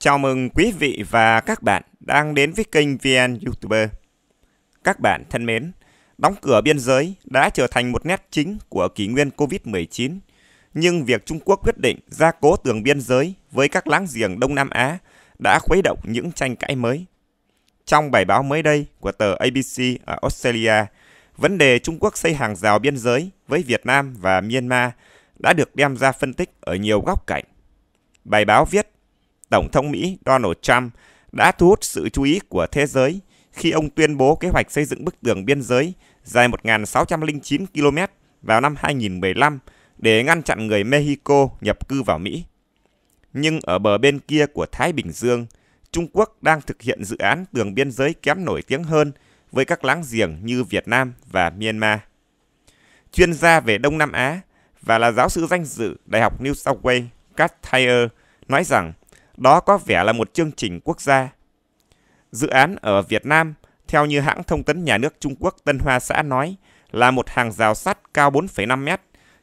Chào mừng quý vị và các bạn đang đến với kênh VN YouTuber. Các bạn thân mến, đóng cửa biên giới đã trở thành một nét chính của kỷ nguyên Covid-19. Nhưng việc Trung Quốc quyết định gia cố tường biên giới với các láng giềng Đông Nam Á đã khuấy động những tranh cãi mới. Trong bài báo mới đây của tờ ABC ở Australia, vấn đề Trung Quốc xây hàng rào biên giới với Việt Nam và Myanmar đã được đem ra phân tích ở nhiều góc cạnh. Bài báo viết Tổng thống Mỹ Donald Trump đã thu hút sự chú ý của thế giới khi ông tuyên bố kế hoạch xây dựng bức tường biên giới dài 1.609 km vào năm 2015 để ngăn chặn người Mexico nhập cư vào Mỹ. Nhưng ở bờ bên kia của Thái Bình Dương, Trung Quốc đang thực hiện dự án tường biên giới kém nổi tiếng hơn với các láng giềng như Việt Nam và Myanmar. Chuyên gia về Đông Nam Á và là giáo sư danh dự Đại học New South Wales, Kat Thayer, nói rằng đó có vẻ là một chương trình quốc gia. Dự án ở Việt Nam, theo như hãng thông tấn nhà nước Trung Quốc Tân Hoa Xã nói, là một hàng rào sắt cao 4,5 mét,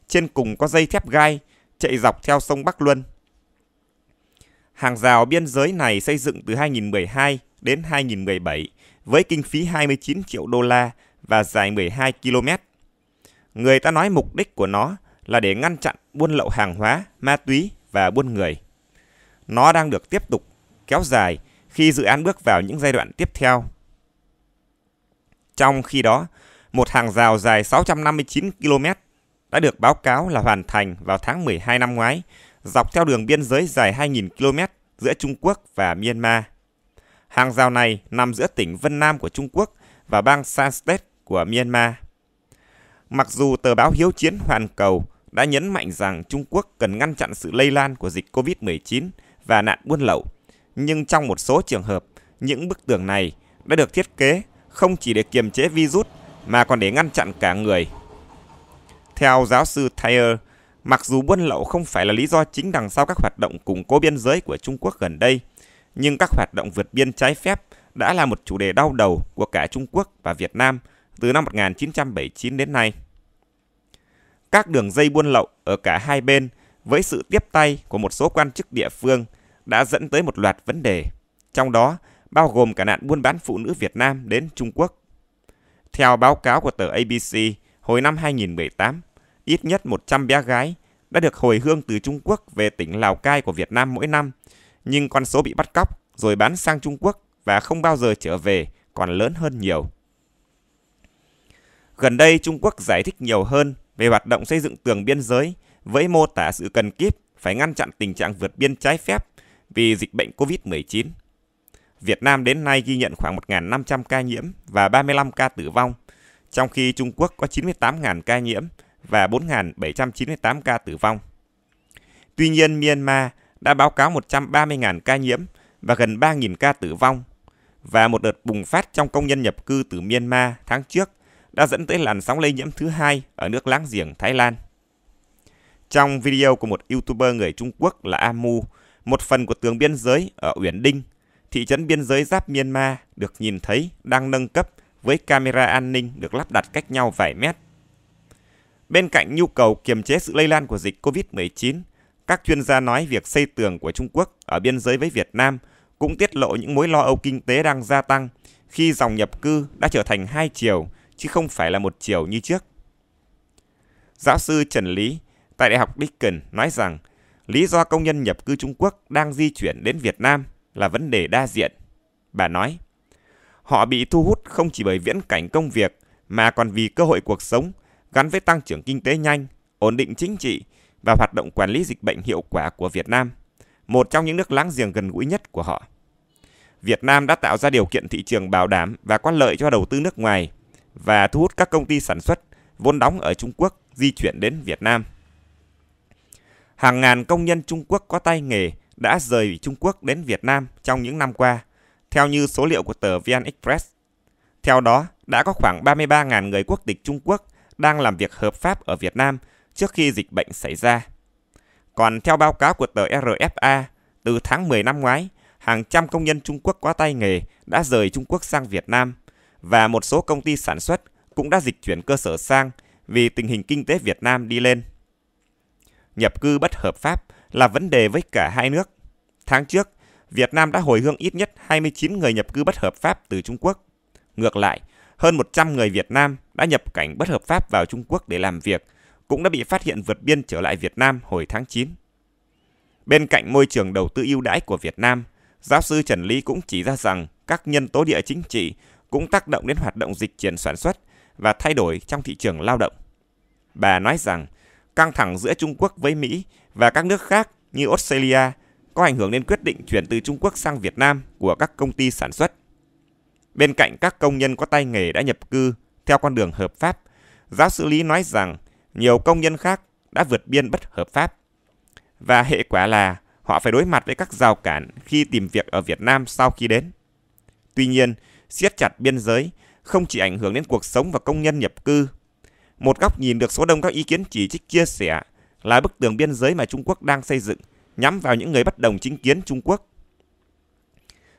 trên cùng có dây thép gai, chạy dọc theo sông Bắc Luân. Hàng rào biên giới này xây dựng từ 2012 đến 2017 với kinh phí 29 triệu đô la và dài 12 km. Người ta nói mục đích của nó là để ngăn chặn buôn lậu hàng hóa, ma túy và buôn người nó đang được tiếp tục kéo dài khi dự án bước vào những giai đoạn tiếp theo. Trong khi đó, một hàng rào dài 659 km đã được báo cáo là hoàn thành vào tháng 12 năm ngoái, dọc theo đường biên giới dài 2.000 km giữa Trung Quốc và Myanmar. Hàng rào này nằm giữa tỉnh Vân Nam của Trung Quốc và bang State của Myanmar. Mặc dù tờ báo hiếu chiến Hoàn Cầu đã nhấn mạnh rằng Trung Quốc cần ngăn chặn sự lây lan của dịch COVID-19 và nạn buôn lậu. Nhưng trong một số trường hợp, những bức tường này đã được thiết kế không chỉ để kiềm chế virus mà còn để ngăn chặn cả người. Theo giáo sư Thayer, mặc dù buôn lậu không phải là lý do chính đằng sau các hoạt động củng cố biên giới của Trung Quốc gần đây, nhưng các hoạt động vượt biên trái phép đã là một chủ đề đau đầu của cả Trung Quốc và Việt Nam từ năm 1979 đến nay. Các đường dây buôn lậu ở cả hai bên – với sự tiếp tay của một số quan chức địa phương đã dẫn tới một loạt vấn đề, trong đó bao gồm cả nạn buôn bán phụ nữ Việt Nam đến Trung Quốc. Theo báo cáo của tờ ABC, hồi năm 2018, ít nhất 100 bé gái đã được hồi hương từ Trung Quốc về tỉnh Lào Cai của Việt Nam mỗi năm, nhưng con số bị bắt cóc rồi bán sang Trung Quốc và không bao giờ trở về còn lớn hơn nhiều. Gần đây Trung Quốc giải thích nhiều hơn về hoạt động xây dựng tường biên giới với mô tả sự cần kíp phải ngăn chặn tình trạng vượt biên trái phép vì dịch bệnh COVID-19. Việt Nam đến nay ghi nhận khoảng 1.500 ca nhiễm và 35 ca tử vong, trong khi Trung Quốc có 98.000 ca nhiễm và 4.798 ca tử vong. Tuy nhiên, Myanmar đã báo cáo 130.000 ca nhiễm và gần 3.000 ca tử vong, và một đợt bùng phát trong công nhân nhập cư từ Myanmar tháng trước đã dẫn tới làn sóng lây nhiễm thứ hai ở nước láng giềng Thái Lan trong video của một YouTuber người Trung Quốc là Amu, một phần của tường biên giới ở Uyển Đinh, thị trấn biên giới giáp Myanmar được nhìn thấy đang nâng cấp với camera an ninh được lắp đặt cách nhau vài mét. Bên cạnh nhu cầu kiềm chế sự lây lan của dịch COVID-19, các chuyên gia nói việc xây tường của Trung Quốc ở biên giới với Việt Nam cũng tiết lộ những mối lo âu kinh tế đang gia tăng khi dòng nhập cư đã trở thành hai chiều chứ không phải là một chiều như trước. Giáo sư Trần Lý, tại Đại học Deakin nói rằng lý do công nhân nhập cư Trung Quốc đang di chuyển đến Việt Nam là vấn đề đa diện. Bà nói, họ bị thu hút không chỉ bởi viễn cảnh công việc mà còn vì cơ hội cuộc sống gắn với tăng trưởng kinh tế nhanh, ổn định chính trị và hoạt động quản lý dịch bệnh hiệu quả của Việt Nam, một trong những nước láng giềng gần gũi nhất của họ. Việt Nam đã tạo ra điều kiện thị trường bảo đảm và có lợi cho đầu tư nước ngoài và thu hút các công ty sản xuất vốn đóng ở Trung Quốc di chuyển đến Việt Nam. Hàng ngàn công nhân Trung Quốc có tay nghề đã rời Trung Quốc đến Việt Nam trong những năm qua, theo như số liệu của tờ VN Express. Theo đó, đã có khoảng 33.000 người quốc tịch Trung Quốc đang làm việc hợp pháp ở Việt Nam trước khi dịch bệnh xảy ra. Còn theo báo cáo của tờ RFA, từ tháng 10 năm ngoái, hàng trăm công nhân Trung Quốc có tay nghề đã rời Trung Quốc sang Việt Nam và một số công ty sản xuất cũng đã dịch chuyển cơ sở sang vì tình hình kinh tế Việt Nam đi lên nhập cư bất hợp pháp là vấn đề với cả hai nước. Tháng trước, Việt Nam đã hồi hương ít nhất 29 người nhập cư bất hợp pháp từ Trung Quốc. Ngược lại, hơn 100 người Việt Nam đã nhập cảnh bất hợp pháp vào Trung Quốc để làm việc, cũng đã bị phát hiện vượt biên trở lại Việt Nam hồi tháng 9. Bên cạnh môi trường đầu tư ưu đãi của Việt Nam, giáo sư Trần Lý cũng chỉ ra rằng các nhân tố địa chính trị cũng tác động đến hoạt động dịch chuyển sản xuất và thay đổi trong thị trường lao động. Bà nói rằng căng thẳng giữa Trung Quốc với Mỹ và các nước khác như Australia có ảnh hưởng đến quyết định chuyển từ Trung Quốc sang Việt Nam của các công ty sản xuất. Bên cạnh các công nhân có tay nghề đã nhập cư theo con đường hợp pháp, giáo sư Lý nói rằng nhiều công nhân khác đã vượt biên bất hợp pháp. Và hệ quả là họ phải đối mặt với các rào cản khi tìm việc ở Việt Nam sau khi đến. Tuy nhiên, siết chặt biên giới không chỉ ảnh hưởng đến cuộc sống và công nhân nhập cư một góc nhìn được số đông các ý kiến chỉ trích chia sẻ là bức tường biên giới mà Trung Quốc đang xây dựng nhắm vào những người bất đồng chính kiến Trung Quốc.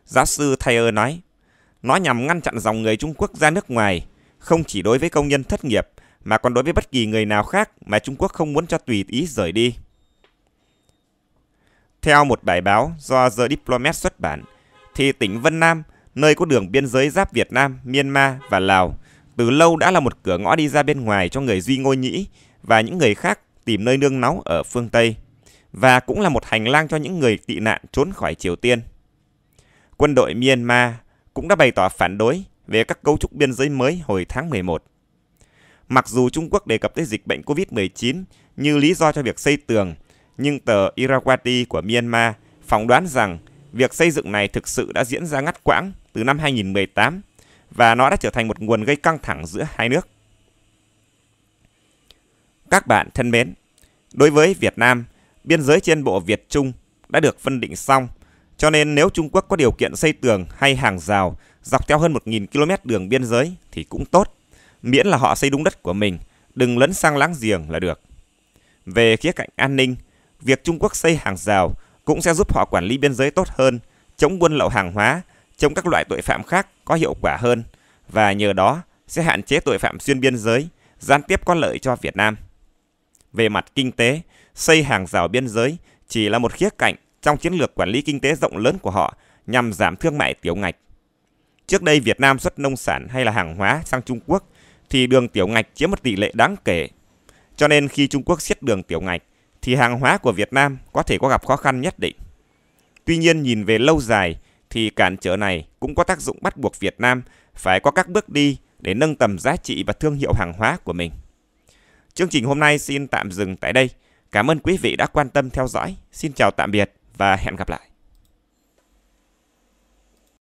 Giáo sư Thayer nói, nó nhằm ngăn chặn dòng người Trung Quốc ra nước ngoài, không chỉ đối với công nhân thất nghiệp mà còn đối với bất kỳ người nào khác mà Trung Quốc không muốn cho tùy ý rời đi. Theo một bài báo do The Diplomat xuất bản, thì tỉnh Vân Nam, nơi có đường biên giới giáp Việt Nam, Myanmar và Lào, từ lâu đã là một cửa ngõ đi ra bên ngoài cho người Duy ngô Nhĩ và những người khác tìm nơi nương náu ở phương Tây, và cũng là một hành lang cho những người tị nạn trốn khỏi Triều Tiên. Quân đội Myanmar cũng đã bày tỏ phản đối về các cấu trúc biên giới mới hồi tháng 11. Mặc dù Trung Quốc đề cập tới dịch bệnh COVID-19 như lý do cho việc xây tường, nhưng tờ Irrawaddy của Myanmar phỏng đoán rằng việc xây dựng này thực sự đã diễn ra ngắt quãng từ năm 2018 và nó đã trở thành một nguồn gây căng thẳng giữa hai nước. Các bạn thân mến, đối với Việt Nam, biên giới trên bộ Việt Trung đã được phân định xong, cho nên nếu Trung Quốc có điều kiện xây tường hay hàng rào dọc theo hơn 1.000 km đường biên giới thì cũng tốt, miễn là họ xây đúng đất của mình, đừng lấn sang láng giềng là được. Về khía cạnh an ninh, việc Trung Quốc xây hàng rào cũng sẽ giúp họ quản lý biên giới tốt hơn, chống buôn lậu hàng hóa chống các loại tội phạm khác có hiệu quả hơn và nhờ đó sẽ hạn chế tội phạm xuyên biên giới, gián tiếp có lợi cho Việt Nam. Về mặt kinh tế, xây hàng rào biên giới chỉ là một khía cạnh trong chiến lược quản lý kinh tế rộng lớn của họ nhằm giảm thương mại tiểu ngạch. Trước đây Việt Nam xuất nông sản hay là hàng hóa sang Trung Quốc thì đường tiểu ngạch chiếm một tỷ lệ đáng kể. Cho nên khi Trung Quốc siết đường tiểu ngạch thì hàng hóa của Việt Nam có thể có gặp khó khăn nhất định. Tuy nhiên nhìn về lâu dài thì cản trở này cũng có tác dụng bắt buộc Việt Nam phải có các bước đi để nâng tầm giá trị và thương hiệu hàng hóa của mình. Chương trình hôm nay xin tạm dừng tại đây. Cảm ơn quý vị đã quan tâm theo dõi. Xin chào tạm biệt và hẹn gặp lại.